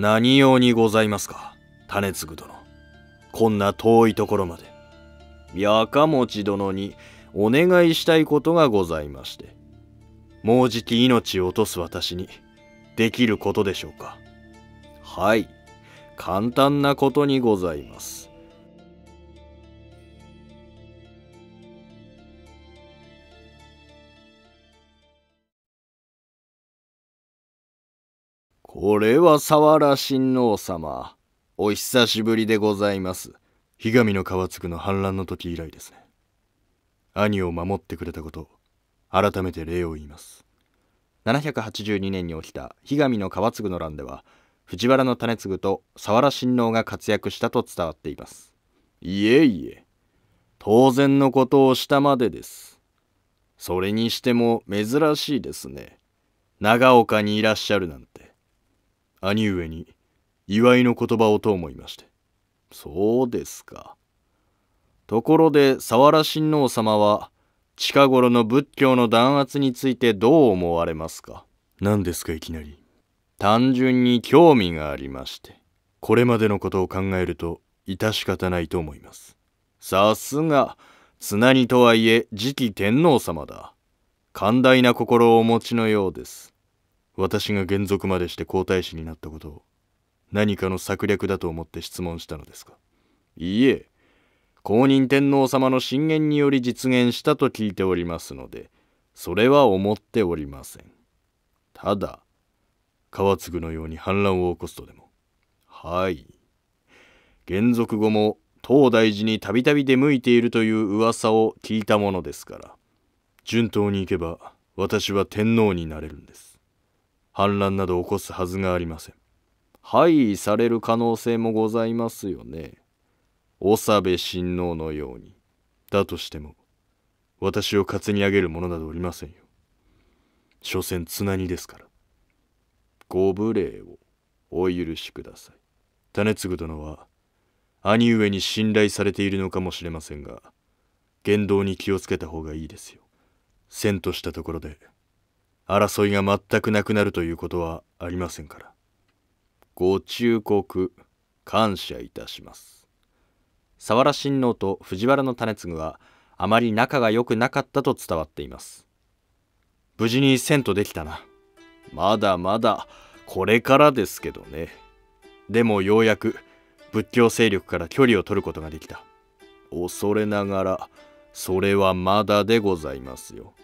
何用にございますか種継殿こんな遠いところまでやかもち殿にお願いしたいことがございましてもうじき命を落とす私にできることでしょうかはい簡単なことにございます俺は沢原親王様。お久しぶりでございます。氷上の川津区の反乱の時以来ですね。兄を守ってくれたこと、改めて礼を言います。782年に起きた氷上の川津区の乱では、藤原の種継と沢原親王が活躍したと伝わっています。いえいえ、当然のことをしたまでです。それにしても珍しいですね。長岡にいらっしゃるなんて。兄上に祝いの言葉をと思いましてそうですかところで佐原親王様は近頃の仏教の弾圧についてどう思われますか何ですかいきなり単純に興味がありましてこれまでのことを考えると致し方ないと思いますさすが津波とはいえ次期天皇様だ寛大な心をお持ちのようです私が還族までして皇太子になったことを何かの策略だと思って質問したのですかいいえ公認天皇様の進言により実現したと聞いておりますのでそれは思っておりませんただ川継のように反乱を起こすとでもはい還族後も東大寺にたびたび出向いているという噂を聞いたものですから順当にいけば私は天皇になれるんです反乱など起こすはずがありません廃位される可能性もございますよね長部親王のようにだとしても私を担ぎ上げる者などおりませんよ所詮綱にですからご無礼をお許しください種継殿は兄上に信頼されているのかもしれませんが言動に気をつけた方がいいですよ。せんとしたところで争いが全くなくなるということはありませんから。ご忠告、感謝いたします。佐原親王と藤原の種継は、あまり仲が良くなかったと伝わっています。無事に遷都できたな。まだまだ、これからですけどね。でもようやく、仏教勢力から距離を取ることができた。恐れながら、それはまだでございますよ。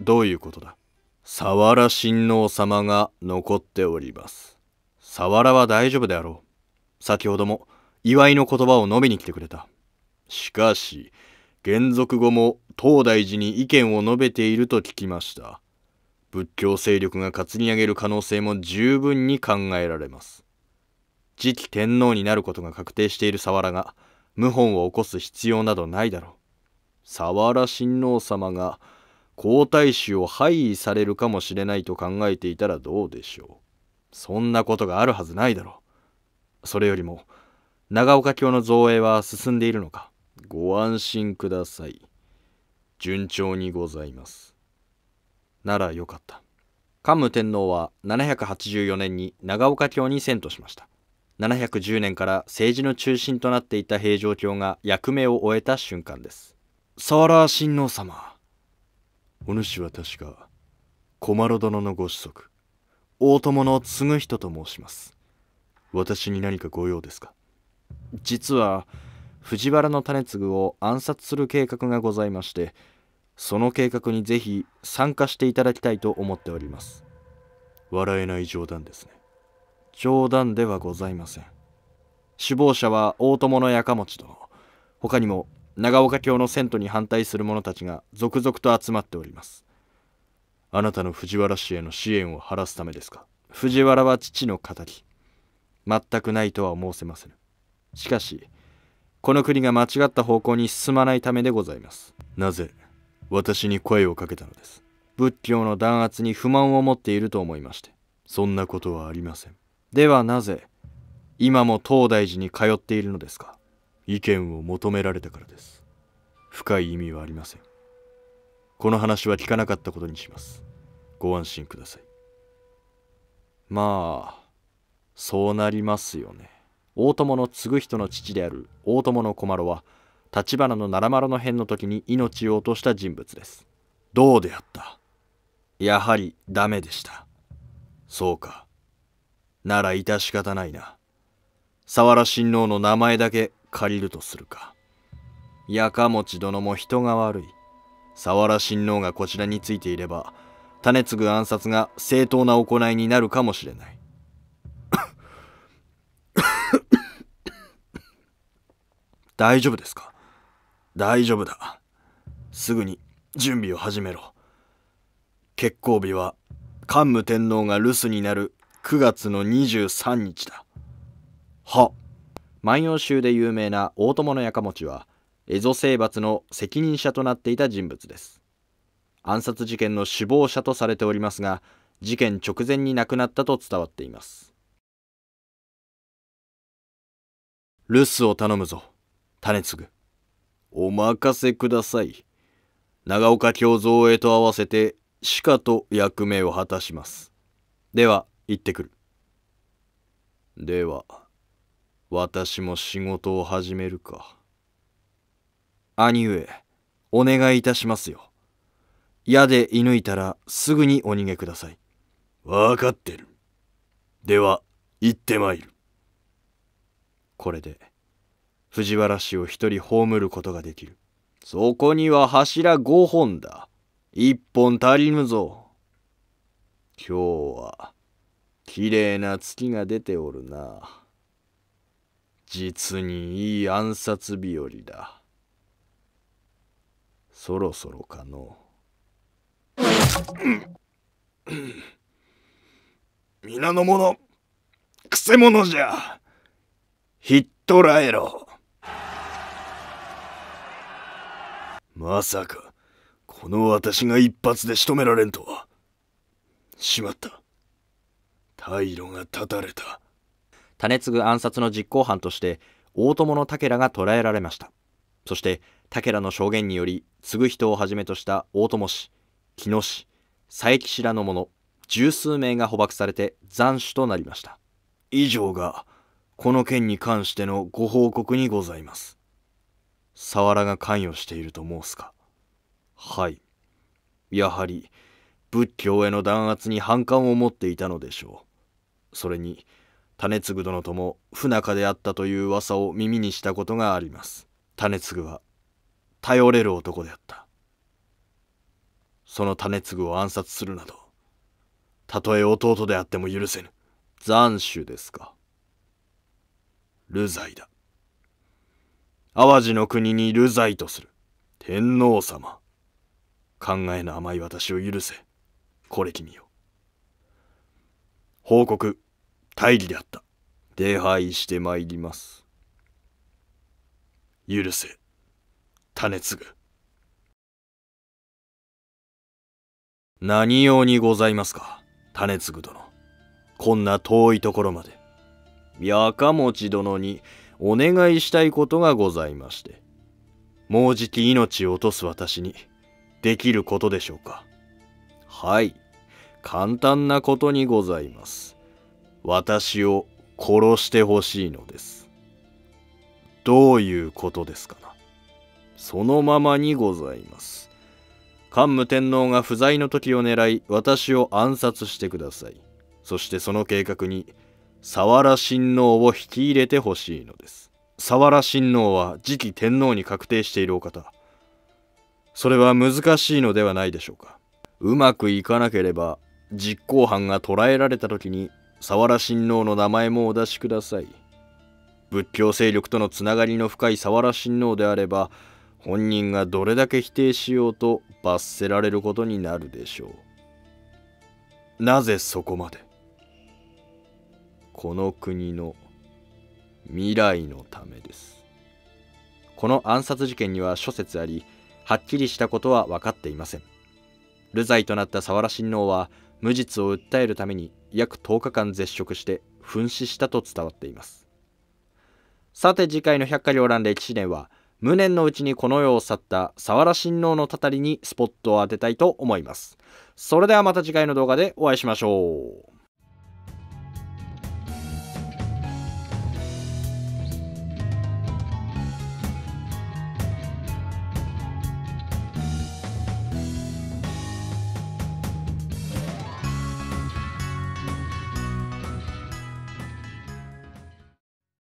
どういうことだ佐原親王様が残っております。佐原は大丈夫であろう。先ほども祝いの言葉を述べに来てくれた。しかし、元続後も東大寺に意見を述べていると聞きました。仏教勢力が担ぎ上げる可能性も十分に考えられます。次期天皇になることが確定している佐原が、謀反を起こす必要などないだろう。佐原親王様が皇太子を廃位されるかもしれないと考えていたらどうでしょうそんなことがあるはずないだろうそれよりも長岡京の造営は進んでいるのかご安心ください順調にございますならよかった桓武天皇は784年に長岡京に遷都しました710年から政治の中心となっていた平城京が役目を終えた瞬間です。ソーラー親王様。お主は確か小丸殿のご子息大友の継ぐ人と申します私に何かご用ですか実は藤原の種継を暗殺する計画がございましてその計画にぜひ参加していただきたいと思っております笑えない冗談ですね冗談ではございません首謀者は大友のやかもち殿他にも長岡京の遷都に反対する者たちが続々と集まっておりますあなたの藤原氏への支援を晴らすためですか藤原は父の敵全くないとは申せませぬしかしこの国が間違った方向に進まないためでございますなぜ私に声をかけたのです仏教の弾圧に不満を持っていると思いましてそんなことはありませんではなぜ今も東大寺に通っているのですか意見を求められたからです深い意味はありませんこの話は聞かなかったことにしますご安心くださいまあそうなりますよね大友の継ぐ人の父である大友の小丸は橘の奈良丸の変の時に命を落とした人物ですどうであったやはりダメでしたそうかなら致し方ないな沢良親王の名前だけ借りるとするか。やかもち殿も人が悪い。沢原親王がこちらについていれば、種継ぐ暗殺が正当な行いになるかもしれない。大丈夫ですか大丈夫だ。すぐに準備を始めろ。決行日は桓武天皇が留守になる9月の23日だ。は万葉集で有名な大友のやかもちは、蝦夷征伐の責任者となっていた人物です。暗殺事件の首謀者とされておりますが、事件直前に亡くなったと伝わっています。留守を頼むぞ、種継ぐ。お任せください。長岡京造へと合わせて、しかと役目を果たします。では、行ってくる。では。私も仕事を始めるか。兄上、お願いいたしますよ。矢で射抜いたらすぐにお逃げください。わかってる。では、行ってまいる。これで、藤原氏を一人葬ることができる。そこには柱5本だ。1本足りぬぞ。今日は、綺麗な月が出ておるな。実にいい暗殺日和だそろそろかの皆の者くせ者じゃひっ捕らえろまさかこの私が一発で仕留められんとはしまった退路が断たれた。種継ぐ暗殺の実行犯として大友の武が捕らえられましたそして武の証言により継ぐ人をはじめとした大友氏木野氏佐伯氏らの者十数名が捕獲されて斬首となりました以上がこの件に関してのご報告にございます佐原が関与していると申すかはいやはり仏教への弾圧に反感を持っていたのでしょうそれに種継殿とも不仲であったという噂を耳にしたことがあります種継は頼れる男であったその種継を暗殺するなどたとえ弟であっても許せぬ斬首ですか流罪だ淡路の国に流罪とする天皇様考えの甘い私を許せこれ君よ報告大義であった。礼拝してまいります。許せ、種継ぐ。何用にございますか、種継ぐ殿。こんな遠いところまで。やかもち殿にお願いしたいことがございまして。もうじき命を落とす私に、できることでしょうか。はい、簡単なことにございます。私を殺してほしいのです。どういうことですかなそのままにございます。桓武天皇が不在の時を狙い、私を暗殺してください。そしてその計画に、沢良親王を引き入れてほしいのです。沢良親王は次期天皇に確定しているお方。それは難しいのではないでしょうか。うまくいかなければ、実行犯が捕らえられた時に沢良親王の名前もお出しください仏教勢力とのつながりの深い沢良親王であれば本人がどれだけ否定しようと罰せられることになるでしょうなぜそこまでこの国の未来のためですこの暗殺事件には諸説ありはっきりしたことは分かっていません流罪となった沢良親王は無実を訴えるために約10日間絶食して噴死したと伝わっていますさて次回の百科繚乱歴史年は無念のうちにこの世を去った佐原親王のたたりにスポットを当てたいと思いますそれではまた次回の動画でお会いしましょう